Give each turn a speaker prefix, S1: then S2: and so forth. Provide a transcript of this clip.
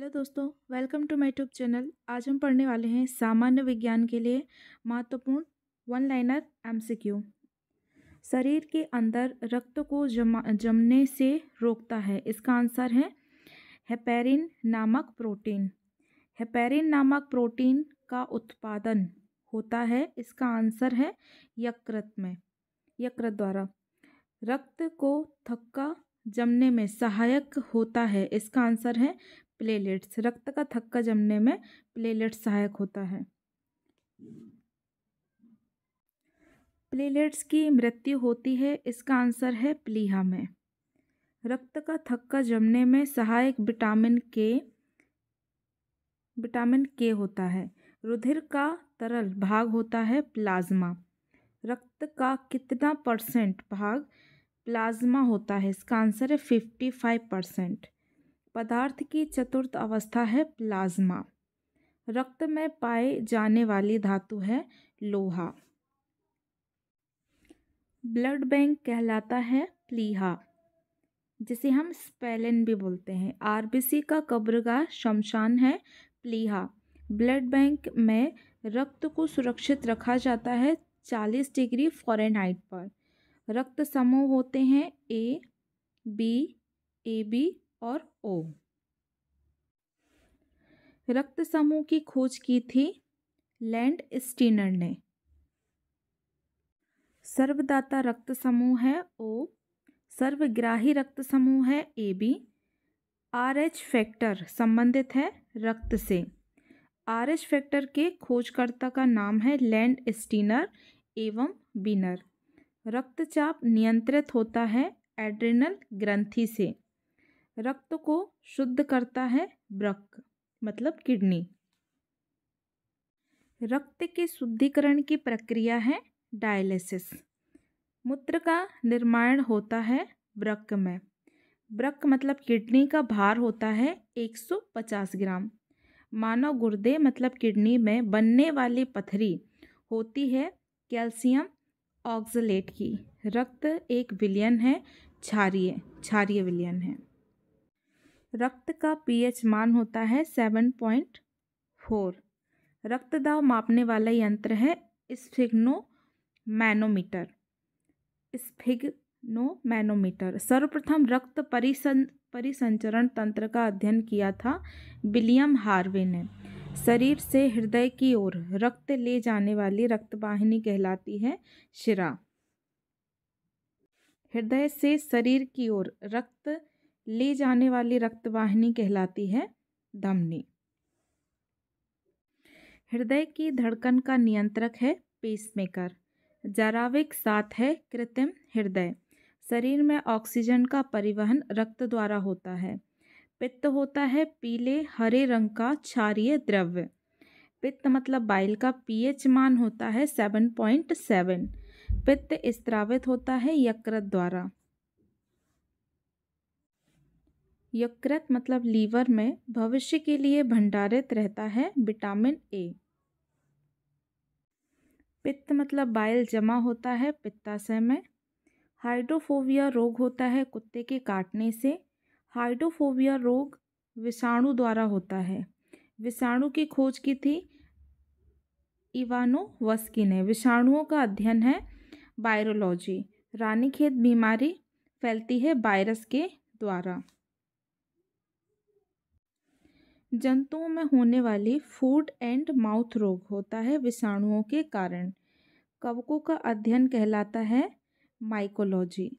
S1: hello दोस्तों welcome to my tube channel आज हम पढ़ने वाले हैं सामान्य विज्ञान के लिए महत्वपूर्ण वन लाइनर एमसीक्यू शरीर के अंदर रक्त को जमा जमने से रोकता है इसका आंसर है हेपेरिन नामक प्रोटीन हेपेरिन नामक प्रोटीन का उत्पादन होता है इसका आंसर है यकृत में यकृत द्वारा रक्त को थक्का जमने में सहायक होता है इसका आंसर है प्लेलेट्स रक्त का थक्का जमने में प्लेलेट्स सहायक होता है प्लेलेट्स की मृत्यु होती है इसका आंसर है प्लीहा में रक्त का थक्का जमने में सहायक विटामिन के विटामिन के होता है रुधिर का तरल भाग होता है प्लाज्मा रक्त का कितना परसेंट भाग प्लाज्मा होता है इसका आंसर है फिफ्टी फाइव परसेंट पदार्थ की चतुर्थ अवस्था है प्लाज्मा रक्त में पाए जाने वाली धातु है लोहा ब्लड बैंक कहलाता है प्लीहा जिसे हम स्पेलिन भी बोलते हैं आरबीसी का कब्रगा शमशान है प्लीहा ब्लड बैंक में रक्त को सुरक्षित रखा जाता है चालीस डिग्री फॉरेनहाइट पर रक्त समूह होते हैं ए बी ए बी और ओ रक्त समूह की खोज की थी लैंड स्टीनर ने सर्वदाता रक्त समूह है ओ सर्वग्राही रक्त समूह है A B R H factor संबंधित है रक्त से आर एच फैक्टर के खोजकर्ता का नाम है लैंड स्टीनर एवं बिनर रक्तचाप नियंत्रित होता है एड्रेनल ग्रंथि से रक्त को शुद्ध करता है ब्रक मतलब किडनी रक्त के शुद्धिकरण की प्रक्रिया है डायलिसिस मूत्र का निर्माण होता है ब्रक में ब्रक मतलब किडनी का भार होता है 150 ग्राम मानव गुर्दे मतलब किडनी में बनने वाली पथरी होती है कैल्शियम ऑक्सलेट की रक्त एक विलियन है क्षारिय क्षारिय विलियन है रक्त का पीएच मान होता है सेवन पॉइंट फोर रक्त मापने वाला यंत्र है स्फिग्नो मैनोमीटर स्फिग्नो मैनोमीटर सर्वप्रथम रक्त परिसं परिसंचरण तंत्र का अध्ययन किया था विलियम हार्वे ने शरीर से हृदय की ओर रक्त ले जाने वाली रक्तवाहिनी कहलाती है शिरा हृदय से शरीर की ओर रक्त ले जाने वाली रक्तवाहिनी कहलाती है धमनी हृदय की धड़कन का नियंत्रक है पेसमेकर जराविक साथ है कृत्रिम हृदय शरीर में ऑक्सीजन का परिवहन रक्त द्वारा होता है पित्त होता है पीले हरे रंग का क्षारीय द्रव्य पित्त मतलब बाइल का पीएच मान होता है सेवन पॉइंट सेवन पित्त स्त्रावित होता है यकृत द्वारा यकृत मतलब लीवर में भविष्य के लिए भंडारित रहता है विटामिन ए पित्त मतलब बाइल जमा होता है पित्ताशय में हाइड्रोफोबिया रोग होता है कुत्ते के काटने से हाइड्रोफोबिया रोग विषाणु द्वारा होता है विषाणु की खोज की थी इवानो वस्की ने विषाणुओं का अध्ययन है वायरोलॉजी रानीखेत बीमारी फैलती है वायरस के द्वारा जंतुओं में होने वाली फूड एंड माउथ रोग होता है विषाणुओं के कारण कवकों का अध्ययन कहलाता है माइकोलॉजी